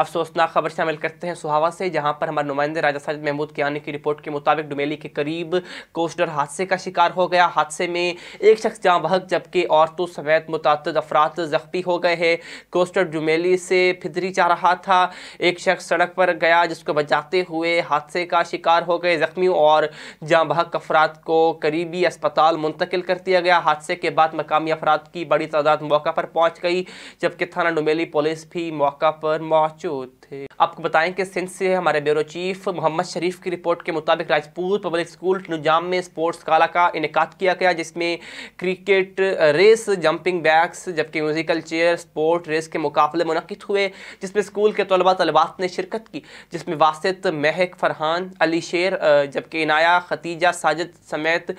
अफसोसनाक खबर शामिल करते हैं सुहावा से जहां पर हमारे नुमाइंदे राजा साजिद महमूद के आने की रिपोर्ट के मुताबिक डुमेली के करीब कोस्टर हादसे का शिकार हो गया हादसे में एक शख्स जहाँ बहक जबकि औरतों समेत मुतद अफराद जख्मी हो गए हैं कोस्टर डुमेली से फिदरी जा रहा था एक शख्स सड़क पर गया जिसको बचाते हुए हादसे का शिकार हो गए जख्मी और जहाँ बहक अफराद को करीबी अस्पताल मुंतकिल कर दिया गया हादसे के बाद मकामी अफराद की बड़ी तादाद मौका पर पहुँच गई जबकि थाना डुमेली पुलिस भी मौका पर मौजूद मौजूद थे आपको बताएं कि सिंध से हमारे ब्यूरो चीफ मोहम्मद शरीफ की रिपोर्ट के मुताबिक राजपूत पब्लिक स्कूल नुजाम में स्पोर्ट्स काला का इनका किया गया जिसमें क्रिकेट रेस जंपिंग बैग्स जबकि म्यूजिकल चेयर स्पोर्ट रेस के मुकाबले मुनद हुए जिसमें स्कूल के तलबा तलबात ने शिरकत की जिसमें वासित महक फरहान अली शेर जबकि इनाया खतीजा साजिद समेत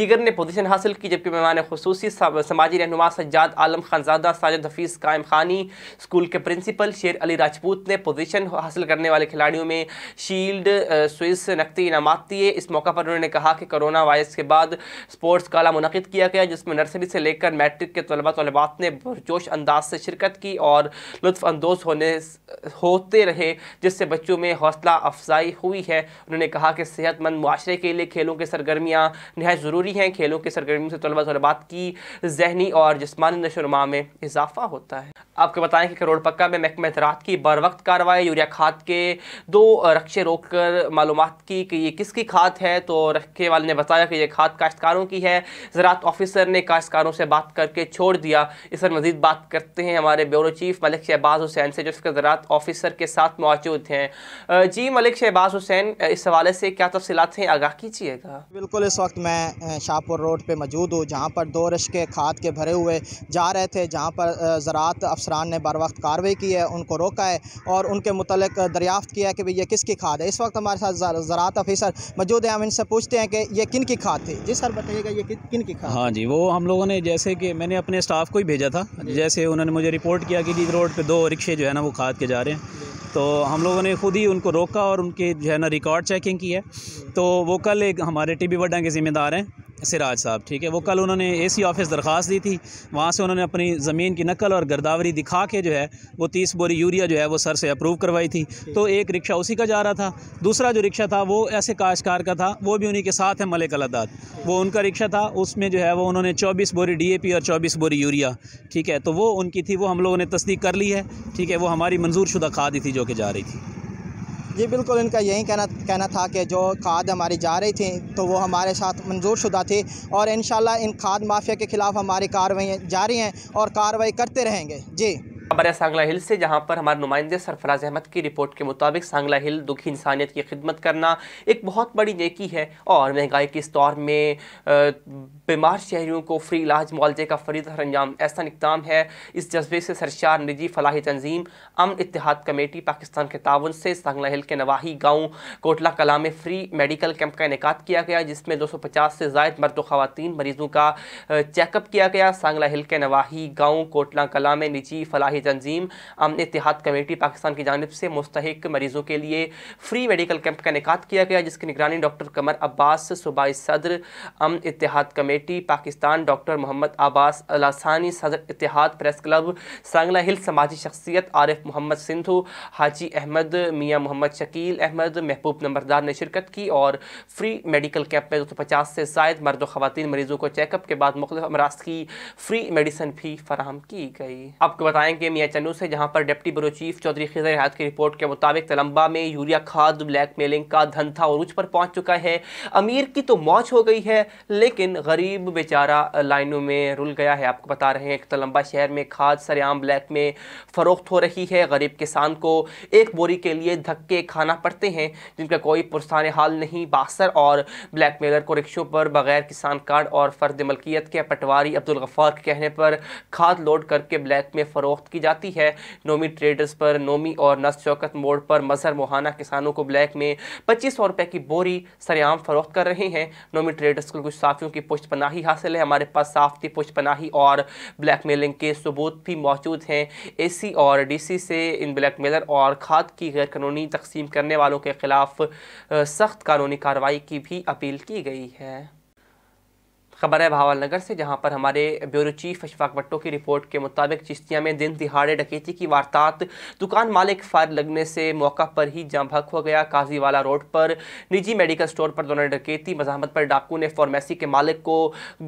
दीगर ने पोजिशन हासिल की जबकि मेहमान खसूसी समाजी रहनुमा सज्जाद आलम खानजादा साजिद हफीज़ कायम खानी स्कूल के प्रिंसिपल प्रिंसिपल शेर अली राजपूत ने पोजीशन हासिल करने वाले खिलाड़ियों में शील्ड स्विस नकदी इनामत दिए इस मौका पर उन्होंने कहा कि कोरोना वायरस के बाद स्पोर्ट्स काला मुनद किया गया जिसमें नर्सरी से लेकर मैट्रिक के तलबा तलबात ने जोश अंदाज से शिरकत की और लुफानंदोज होने होते रहे जिससे बच्चों में हौसला अफजाई हुई है उन्होंने कहा कि सेहतमंद माशरे के लिए खेलों की सरगर्मियाँ नहायत ज़रूरी हैं खेलों की सरगर्मियों से तलबा तलबात की जहनी और जिसमानी नशोनुमा में इजाफा होता है आपको बताएं कि करोड़पक्का में महकमे ज़रात की बर वक्त कार्रवाई यूरिया खाद के दो रक्षे रोक कर मालूम की कि ये किसकी खाद है तो रखे वाले ने बताया कि ये खाद काश्तकारों की है ज़रात ऑफिसर ने काश्तकारों से बात करके छोड़ दिया इस पर मज़ीद बात करते हैं हमारे ब्यूरो चीफ मलिक शहबाज हुसैन से जो इसके ज़रात ऑफिसर के साथ मौजूद हैं जी मलिक शहबाज हुसैन इस हवाले से क्या तफसीत हैं आगाह कीजिएगा बिल्कुल इस वक्त मैं शाहपुर रोड पर मौजूद हूँ जहाँ पर दो रश के खाद के भरे हुए जा रहे थे जहाँ पर ज़रात अफसर अफसरान ने बर वक्त कार्रवाई की है उनको रोका है और उनके मतलब दरियाफ़्त किया है कि भाई ये किसकी खाद है इस वक्त हमारे साथ ज़रात अफीसर मौजूद है हम इनसे पूछते हैं कि ये किन की खाद थी जी सर बताइएगा ये किन की खाद हाँ जी वो हम लोगों ने जैसे कि मैंने अपने स्टाफ को ही भेजा था जैसे उन्होंने मुझे रिपोर्ट किया कि जिस रोड पर दो रिक्शे जो है ना वो खाद के जा रहे हैं तो हम लोगों ने खुद ही उनको रोका और उनके जो है ना रिकॉर्ड चेकिंग की है तो वो कल एक हमारे टी बी वड्डा के ज़िम्मेदार हैं सिराज साहब ठीक है वो कल उन्होंने ए सी ऑफिस दरख्वास्त दी थी वहाँ से उन्होंने अपनी ज़मीन की नकल और गर्दावरी दिखा के जो है वो तीस बोरी यूरिया जो है वो सर से अप्रूव करवाई थी तो एक रिक्शा उसी का जा रहा था दूसरा जो रिक्शा था वो ऐसे काशकार का था वो भी उन्हीं के साथ है मलिक अलादाद वो उनका रिक्शा था उसमें जो है वो उन्होंने चौबीस बोरी डी ए पी और चौबीस बोरी यूरिया ठीक है तो वो उनकी थी वो हम लोगों ने तस्दीक कर ली है ठीक है वो हमारी मंजूर शुदा खाद थी जो कि जा रही थी जी बिल्कुल इनका यही कहना कहना था कि जो खाद हमारी जा रही थी तो वो हमारे साथ मंजूर शुदा थी और इन इन खाद माफिया के ख़िलाफ़ हमारी कार्रवाई जारी हैं और कार्रवाई करते रहेंगे जी हमारे सांगला हिल से जहां पर हमारे नुमाइंदे सरफराज अहमद की रिपोर्ट के मुताबिक सांगला हिल दुखी इंसानियत की खिदमत करना एक बहुत बड़ी नेकी है और महंगाई के इस दौर में बीमार शहरीों को फ्री इलाज मुआवजे का फरीद हर अंजाम ऐसा इकदाम है इस जज्बे से सरशार निजी फलाही तंजीम अमन इतिहाद कमेटी पाकिस्तान के ताउन से सांगला हिल के नवाही गाँव कोटला कला में फ्री मेडिकल कैंप का इनका किया गया जिसमें दो सौ पचास से जायद मर्द खातन मरीज़ों का चेकअप किया गया सांगला हिल के नवाही गाँव कोटला कला में निजी फलाही ये तंजीम अमन इतिहाद कमेटी पाकिस्तान की जानब से मुस्तक मरीज़ों के लिए फ्री मेडिकल कैंप का इनका किया गया जिसकी निगरानी डॉक्टर कमर अब्बास सूबाई सदर अमन इतिहाद कमेटी पाकिस्तान डॉक्टर मोहम्मद अब्बास अलासानी सदर इतिहाद प्रेस क्लब सांगला हिल समाजी शख्सियत आरिफ मोहम्मद सिंधु हाजी अहमद मियाँ मोहम्मद शकील अहमद महबूब नंबरदार ने शिरकत की और फ्री मेडिकल कैंप में दो सौ पचास से जायद मर्द ख़वान मरीज़ों को चेकअप के बाद मुख्तफ अमराज की फ्री मेडिसिन भी फराहम की गई आपको बताएँ कि के मियाँ चन्नू से जहां पर deputy bureau chief Chaudhry Khizar Riyat की रिपोर्ट के मुताबिक तलंबा में यूरिया खाद ब्लैकमेलिंग का धंधा उर्ज पर पहुंच चुका है अमीर की तो मौज हो गई है लेकिन गरीब बेचारा लाइनों में रुल गया है आपको बता रहे हैं कि तलंबा शहर में खाद सरेआम ब्लैक में फ़रोख्त हो रही है गरीब किसान को एक बोरी के लिए धक्के खाना पड़ते हैं जिनका कोई पुरसान हाल नहीं बासर और ब्लैक मेलर को रिक्शों पर बगैर किसान कार्ड और फर्द मलकियत के पटवारी अब्दुल गफ़ार के कहने पर खाद लोड करके ब्लैक में फ़रोख्त की की जाती है नोमी ट्रेडर्स पर नोमी और नस चौकत मोड़ पर मजहर मोहाना किसानों को ब्लैक में पच्चीस सौ रुपये की बोरी सरेआम फरोख्त कर रहे हैं नोमी ट्रेडर्स को कुछ साफियों की पुष्ट पनाही हासिल है हमारे पास साफ़ती पुष्ट पनाही और ब्लैक मेलिंग के सबूत भी मौजूद हैं ए सी और डी सी से इन ब्लैक मेलर और खाद की गैर कानूनी तकसीम करने वालों के खिलाफ सख्त कानूनी कार्रवाई की भी अपील की गई है खबर है भावल नगर से जहां पर हमारे ब्यूरो चीफ अशफाक भट्टो की रिपोर्ट के मुताबिक चिश्तिया में दिन दिहाड़े डकैती की वारदात दुकान मालिक फायर लगने से मौका पर ही जहाँ भक हो गया काजीवाला रोड पर निजी मेडिकल स्टोर पर दोनों डकैती मजामत पर डाकू ने फार्मेसी के मालिक को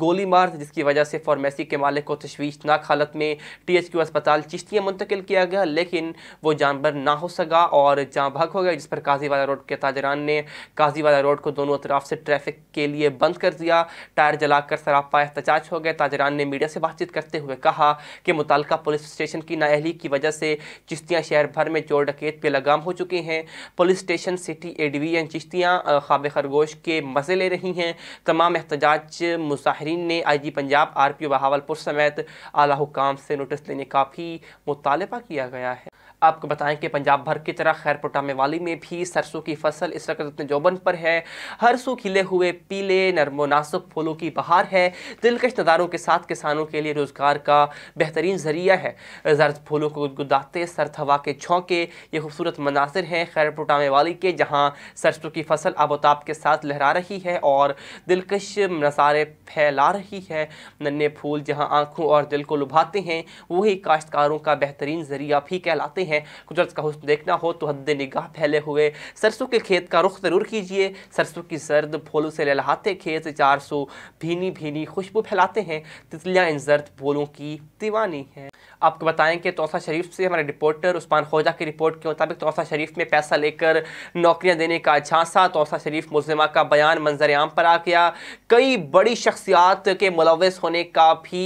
गोली मार जिसकी वजह से फार्मेसी के मालिक को तशवीशनाक हालत में टी एच क्यू अस्पताल चिश्तियाँ मुंतकिल किया गया लेकिन वो जानवर ना हो सका और जहाँ भक हो गया जिस पर काजीवाला रोड के ताजरान ने काजीवाला रोड को दोनों अतराफ से ट्रैफिक के लिए बंद कर दिया टायर जला जाकर सरापा एहतजाज हो गए ताजरान ने मीडिया से बातचीत करते हुए कहा कि मुतल पुलिस स्टेशन की नाहली की वजह से चिश्तियाँ शहर भर में चोर डकैत पे लगाम हो चुके हैं police station city A division Chishtian खाब खरगोश के मज़े ले रही हैं तमाम एहतजाज मुसाहरीन ने I G Punjab R P O Bahawalpur समेत आला हुकाम से नोटिस लेने का भी मुतालबा किया गया है आपको बताएं कि पंजाब भर की तरह खैरपुटा वाली में भी सरसों की फसल इस वक्त अपने जोबन पर है हर सू खिले हुए पीले नरमो नासुक फूलों की बहा बहार है दिलकश नज़ारों के साथ किसानों के लिए रोज़गार का बेहतरीन ज़रिया है जर्द फूलों को गुदगुदाते सर्द हवा के झोंके ये खूबसूरत मनासर हैं खैर पुटामे वाली के जहाँ सरसों की फसल आबोताब के साथ लहरा रही है और दिलकश नज़ारे फैला रही है नन्हे फूल जहाँ आँखों और दिल को लुभाते हैं वही काश्तकारों का बेहतरीन ज़रिया भी कहलाते हैं कुदरत का हुस्न देखना हो तो हद निगाह फैले हुए सरसों के खेत का रुख ज़रूर कीजिए सरसों की सर्द फूलों से लहलाते खेत चार सौ भी भीनी भीनी खुशबू फैलाते हैं तितलियाँ इन जर्द बोलों की दीवानी हैं आपको कि तोसा शरीफ से हमारे रिपोर्टर उस्मान खोजा की रिपोर्ट के मुताबिक तोसा शरीफ में पैसा लेकर नौकरियां देने का झांसा तोसा शरीफ मुलजमा का बयान मंजर आम पर आ गया कई बड़ी शख्सियात के मुलवस होने का भी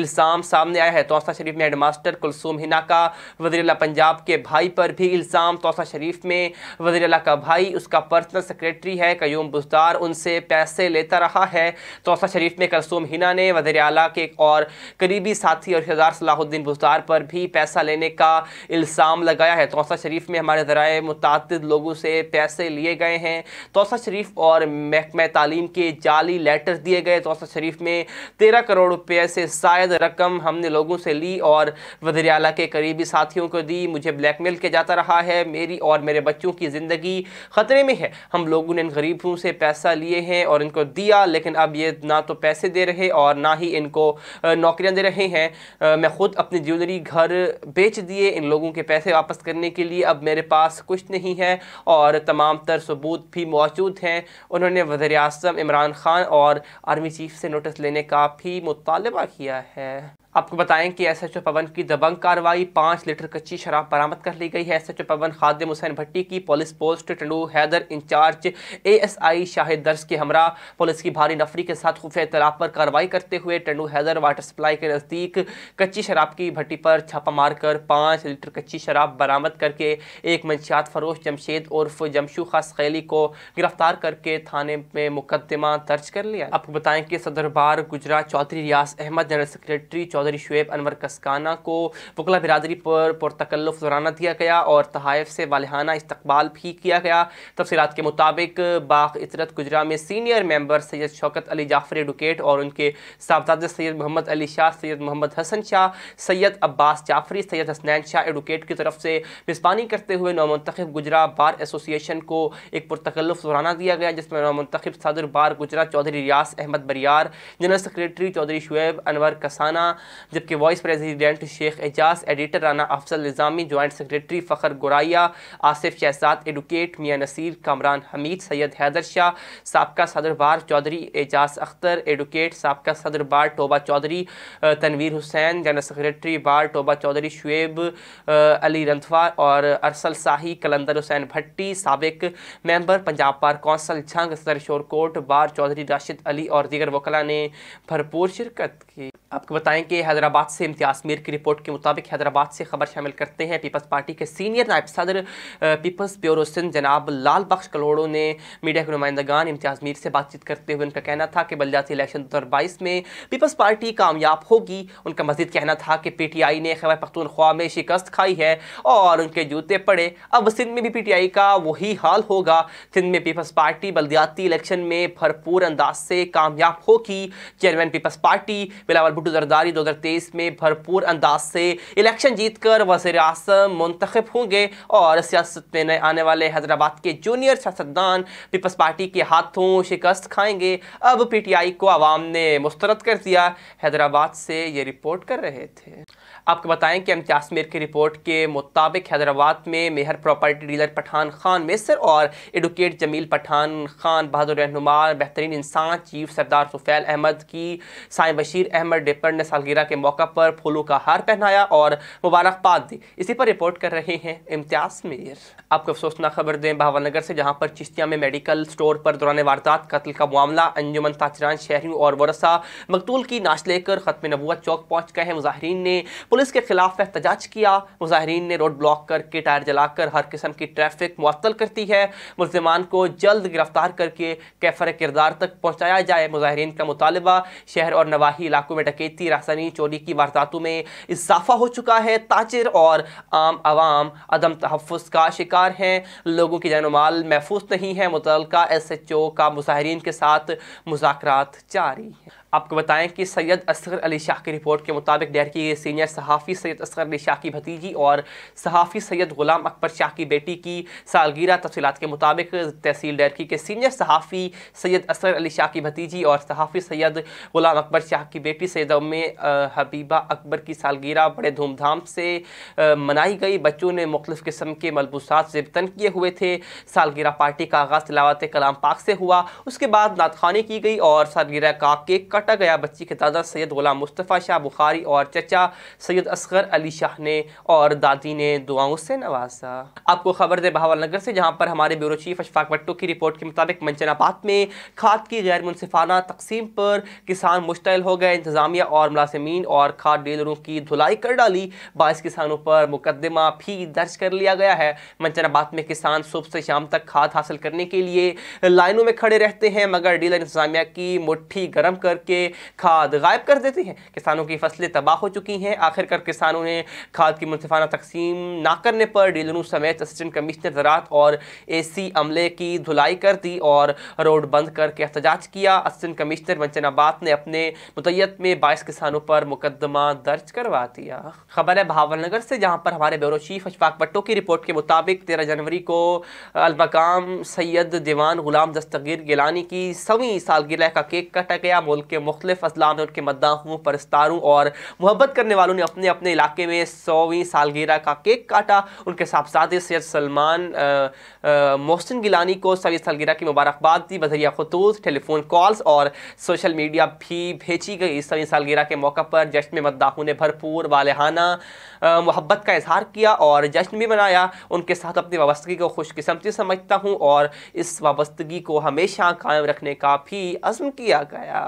इल्ज़ाम सामने आया है तोसा शरीफ में हेड मास्टर कुलसूम हिना का वजी पंजाब के भाई पर भी इल्ज़ाम तोसा शरीफ में वजी का भाई उसका पर्सनल सेक्रेटरी है कयूम बुजदार उनसे पैसे लेता रहा है तोसा शरीफ में कुलसूम हिना ने वजी अला के और करीबी साथी और रिश्तेदार सलाहुद्दीन गुजार पर भी पैसा लेने का इल्ज़ाम लगाया है तोसा शरीफ में हमारे ज़रा मुतद लोगों से पैसे लिए गए हैं तोसा शरीफ और महकमा तालीम के जाली लेटर दिए गए तोसा शरीफ में तेरह करोड़ रुपये से शायद रकम हमने लोगों से ली और वजरियाला के करीबी साथियों को दी मुझे ब्लैकमेल किया जाता रहा है मेरी और मेरे बच्चों की ज़िंदगी ख़तरे में है हम लोगों ने इन गरीबों से पैसा लिए हैं और इनको दिया लेकिन अब ये ना तो पैसे दे रहे और ना ही इनको नौकरियाँ दे रहे हैं मैं ख़ुद अपनी ज्वेलरी घर बेच दिए इन लोगों के पैसे वापस करने के लिए अब मेरे पास कुछ नहीं है और तमाम तर सबूत भी मौजूद हैं उन्होंने वजर अजम इमरान खान और आर्मी चीफ से नोटिस लेने का भी मुतालबा किया है आपको बताएं कि एस एच ओ पवन की दबंग कार्रवाई पाँच लीटर कच्ची शराब बरामद कर ली गई है S H O Pawan Khadim Hussain Bhatti की police post Tando Haider incharge A S I Shahid दर्ज के हमरा पुलिस की भारी नफरी के साथ खुफिया इतलाफ पर कार्रवाई करते हुए टंडू हैदर वाटर सप्लाई के नज़दीक कच्ची शराब की भट्टी पर छापा मारकर पाँच लीटर कच्ची शराब बरामद करके एक मंशियात फरोश जमशेद उर्फ जमशू खास खैली को गिरफ्तार करके थाने में मुकदमा दर्ज कर लिया आपको बताएं कि सदरबार गुजरात चौधरी रियाज अहमद जनरल सेक्रेटरी चौधरी चौधरी शुएब अनवर कस्काना को वकला बिरदरी पर पुरतकल्लफ जुराना दिया गया और तहाइफ से वालहाना इस्तबाल भी किया गया तफसीत के मुताबिक बाग इसरत गुजरा में senior member Syed Shaukat Ali Jafri advocate और उनके साहबजादे सैयद मोहम्मद अली शाह सैयद मोहम्मद हसन शाह सैयद अब्बास जाफरी सैयद हसनैन शाह एडवोकेट की तरफ से मेज़बानी करते हुए नौमंतखब गुजरा बार एसोसिएशन को एक पुरतकल्लफ जराना दिया गया जिसमें नौमनतखब सदर बार गुजरा चौधरी रियास अहमद बरियार जनरल सेक्रेटरी चौधरी शुएब अनवर कसाना जबकि vice president Sheikh Ejaz editor Rana Afzal Nizami joint secretary Fakhar Goraya Asif Shahzad advocate Mian Naseer Kamran Hameed Syed Haider Shah सबका सदर बार चौधरी एजाज अख्तर एडवोकेट सबका सदर bar Toba Chaudhry Tanveer Hussain general secretary bar Toba Chaudhry Shoaib Ali Randhawa और अरसल शाही कलंदर हुसैन भट्टी सबक member Punjab bar council Jhang सदर शोरकोट बार चौधरी राशिद अली और दीगर वकला ने भरपूर शिरकत की आपको बताएं कि हैदराबाद से इम्तियाज़ मीर की रिपोर्ट के मुताबिक हैदराबाद से खबर शामिल करते हैं पीपल्स पार्टी के सीनियर नायब सदर पीपल्स ब्यूरो सिंध जनाब लाल बख्श कलोड़ो ने मीडिया के नुमाइंदगान इम्तियाज़ मीर से बातचीत करते हुए उनका कहना था कि बलदाती इलेक्शन दो हज़ार बाईस में पीपल्स पार्टी कामयाब होगी उनका मजीद कहना था कि पी टी आई ने खैबर पख्तूनख्वा में शिकस्त खाई है और उनके जूते पड़े अब सिंध में भी पी टी आई का वही हाल होगा सिंध में पीपल्स पार्टी बलदियाती इलेक्शन में भरपूर अंदाज से कामयाब होगी चेयरमैन पीपल्स पार्टी बिलावल भुट्टो जरदारी तेईस में भरपूर अंदाज से इलेक्शन जीत कर वजीर अजम मुंतखब होंगे और सियासत में नए आने वाले हैदराबाद के जूनियर सियासतदान पीपल्स पार्टी के हाथों शिकस्त खाएंगे अब पी टी आई को आवाम ने मुस्तरद कर दिया हैदराबाद से ये रिपोर्ट कर रहे थे आपको बताएं कि इम्तियाज़ मेर की रिपोर्ट के मुताबिक हैदराबाद में मेहर प्रॉपर्टी डीलर पठान खान मिसर और एडवोकेट जमील पठान खान बहादुर रहनुमा बेहतरीन इंसान चीफ सरदार सुफैल अहमद की साय बशीर अहमद डिपर ने सालगिरह के मौका पर फूलों का हार पहनाया और मुबारकबाद दी इसी पर रिपोर्ट कर रहे हैं इम्तियाज़ मेर आपको अफसोसना खबर दें नगर से जहाँ पर चिश्तिया में मेडिकल स्टोर पर दौरान वारदात कत्ल का मामला अंजुमन ताचरान शहरी और वरसा मकतूल की नाश लेकर ख़त्म नबूत चौक पहुँच गए हैं मुजाहरीन ने पुलिस के खिलाफ एहतजाज किया मुजाहरीन ने रोड ब्लॉक करके टायर जलाकर हर किस्म की ट्रैफिक मुअल करती है मुलजमान को जल्द गिरफ्तार करके कैफर किरदार तक पहुँचाया जाए मुजाहरीन का मुतालबा शहर और नवाही इलाकों में डकैती रासानी चोरी की वारदातों में इजाफा हो चुका है ताजिर और आम आवाम अदम तहफ़ का शिकार हैं लोगों की जानमाल महफूज नहीं है मुतल एस एच ओ का मुजाहरीन के साथ मुजाकर जारी है आपको बताएं कि सैयद असगर अली शाह की रिपोर्ट के मुताबिक डेर की सीनियर सहाफ़ी सैयद असगर अली शाह की भतीजी और सहाफ़ी सैयद ग़ुलाम अकबर शाह की बेटी की सालगिरह तफसीत के मुताबिक तहसील डेरकी के सीनियर सहाफ़ी सैयद असगर अली शाह की भतीजी और सहाफ़ी सैयद ग़ुलाम अकबर शाह की बेटी सैद उम हबीबा अकबर की सालगिरह बड़े धूमधाम से मनाई गई बच्चों ने मुख्तफ़ किस्म के मलबूसात तन किए हुए थे सालगिरह पार्टी का आगाज़ तिलावत कलाम पाक से हुआ उसके बाद नातखानी की गई और सालगिरह का केक काटा गया बच्ची के दादा सैयद ग़ुलाम मुस्तफ़ा शाह बुखारी और चचा सैयद असगर अली शाह ने और दादी ने दुआओं से नवाजा आपको खबर दे बहावल नगर से जहाँ पर हमारे ब्यूरो चीफ अशफाक भट्टो की रिपोर्ट के मुताबिक मंचनाबाद में खाद की गैर मुनफाना तकसीम पर किसान मुश्तल हो गए इंतजामिया और मुलाजमीन और खाद डीलरों की धुलाई कर डाली बाईस किसानों पर मुकदमा भी दर्ज कर लिया गया है मंचनाबाद में किसान सुबह से शाम तक खाद हासिल करने के लिए लाइनों में खड़े रहते हैं मगर डीलर इंतजामिया की मुठ्ठी गर्म कर के खाद गायब कर देती है किसानों की फसलें तबाह हो चुकी हैं आखिरकार किसानों ने खाद की मुनफाना तकसीम ना करने पर डीलरों समेत असिस्टेंट कमिश्नर ज़रात और ए सी अमले की धुलाई कर दी और रोड बंद करके एहतजाज किया असिस्टेंट कमिश्नर वंचनाबाद ने अपने मुतैत में बाईस किसानों पर मुकदमा दर्ज करवा दिया खबर है भावलनगर से जहाँ पर हमारे ब्यूरो चीफ अशफाक भट्टो की रिपोर्ट के मुताबिक तेरह जनवरी को अलमकाम सैयद दीवान गुलाम दस्तगीर गिलानी की सवीं सालगिरह का केक काटा गया मुल्क के के मुख्तफ अजलाम ने उनके मद्दाहों परस्तारों और मोहब्बत करने वालों ने अपने अपने इलाके में सौवीं सालगिरह का केक काटा उनके साहबजादे सैद सलमान मोहसिन गिलानी को सवी सालगिरह की मुबारकबाद दी बजरिया खतूत टेलीफोन कॉल्स और सोशल मीडिया भी भेजी गई सवी सालगिरह के मौका पर जश्न में मद्दाहों ने भरपूर वालहाना मोहब्बत का इजहार किया और जश्न भी मनाया उनके साथ अपनी वाबस्तगी को खुशकस्मती समझता हूँ और इस वाबस्तगी को हमेशा कायम रखने का भी अज़म किया गया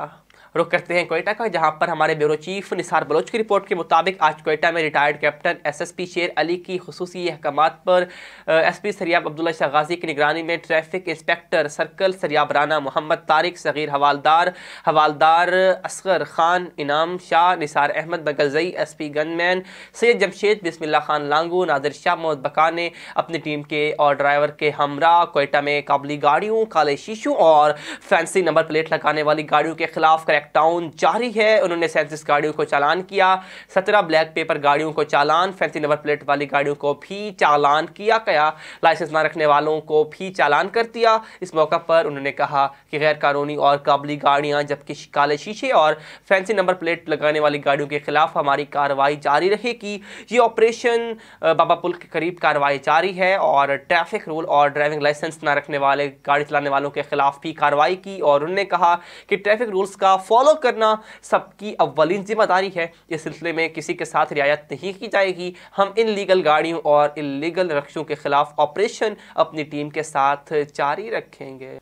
रुख करते हैं कोयटा का जहां पर हमारे ब्यूरो चीफ निसार बलोच की रिपोर्ट के मुताबिक आज कोयटा में रिटायर्ड कैप्टन एसएसपी शेर अली की खसूसी अहकाम पर एसपी सरियाब अब्दुल्ला शाह गाजी की निगरानी में traffic inspector circle Sariab Rana Muhammad Tariq Sagheer हवालदार हवालदार Asghar Khan Inam Shah Nisar Ahmad Baglazai S P gunman Syed Jamshed Bismillah Khan Langu Nadir Shah Muhammad Baqa ने अपनी टीम के और ड्राइवर के हमरा कोयटा में काबली गाड़ियों काले शीशों और फैंसी नंबर प्लेट लगाने वाली गाड़ियों के खिलाफ क्रैकडाउन जारी है उन्होंने सैंतीस गाड़ियों को चालान किया सत्रह ब्लैक पेपर गाड़ियों को चालान फैंसी नंबर प्लेट वाली गाड़ियों को भी चालान किया गया लाइसेंस न रखने वालों को भी चालान कर दिया इस मौका पर उन्होंने कहा कि गैर कानूनी और काबली गाड़ियाँ जबकि काले शीशे और फैंसी नंबर प्लेट लगाने वाली गाड़ियों के खिलाफ हमारी कार्रवाई जारी रहेगी ये ऑपरेशन बाबा पुल के करीब कार्रवाई जारी है और ट्रैफिक रूल और ड्राइविंग लाइसेंस न रखने वाले गाड़ी चलाने वालों के खिलाफ भी कार्रवाई की और उन्होंने कहा कि ट्रैफिक रूल्स का फॉलो करना सबकी अवलिन जिम्मेदारी है इस सिलसिले में किसी के साथ रियायत नहीं की जाएगी हम इन लीगल गाड़ियों और इन लीगल रक्षों के खिलाफ ऑपरेशन अपनी टीम के साथ जारी रखेंगे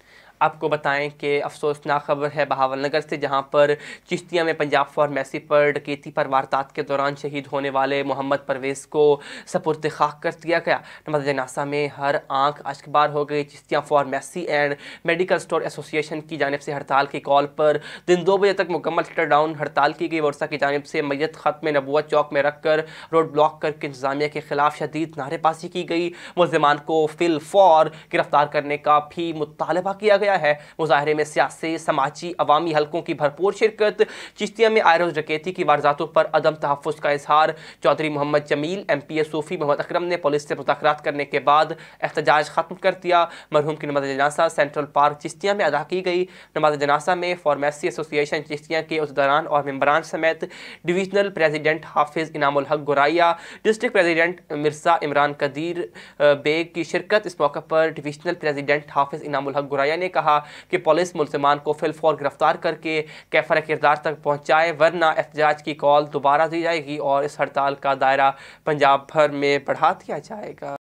आपको बताएं कि अफसोसनाक खबर है बहावल नगर से जहां पर चिश्तिया में पंजाब फॉर मैसी पर डकेती पर वारदात के दौरान शहीद होने वाले मोहम्मद परवेज़ को सपुरद खाक कर दिया गया नमाज जनासा में हर आंख अशकबार हो गई चिश्तिया मैसी एंड मेडिकल स्टोर एसोसिएशन की जानब से हड़ताल की कॉल पर दिन दो बजे तक मुकम्मल शटर डाउन हड़ताल की गई वर्षा की जानब से मैत ख़त्म नबूत चौक में रख कर रोड ब्लॉक करके इंतजामिया के खिलाफ शदीद नारेबाजी की गई मुलजमान को फिल फॉर गिरफ्तार करने का भी मुतालबा किया गया गया है मुजाहरे में सियासी समाजी अवामी हलकों की भरपूर शिरकत चिश्तिया में आयरोज डकैती की वारदातों पर अदम तहफ़ का इजहार Chaudhry Muhammad Jameel M P A Sufi Muhammad Akram ने पुलिस से मुजाकर करने के बाद एहतजाज ख़त्म कर दिया मरहूम की नमाज जनासा सेंट्रल पार्क चिश्तिया में अदा की गई नमाज जनासा में फार्मेसी एसोसिएशन चिश्तिया के उदरान और मम्बरान समेत divisional president Hafiz Inamul Haq Goraya district president Mirza Imran Qadeer Baig की शिरकत इस मौके पर डिवीजनल प्रेजिडेंट हाफिज़ इनामुल हक गुराया ने कहा कि पुलिस मुलजमान को फिलफौर गिरफ्तार करके कैफर किरदार तक पहुँचाए वरना एहतजाज की कॉल दोबारा दी जाएगी और इस हड़ताल का दायरा पंजाब भर में बढ़ा दिया जाएगा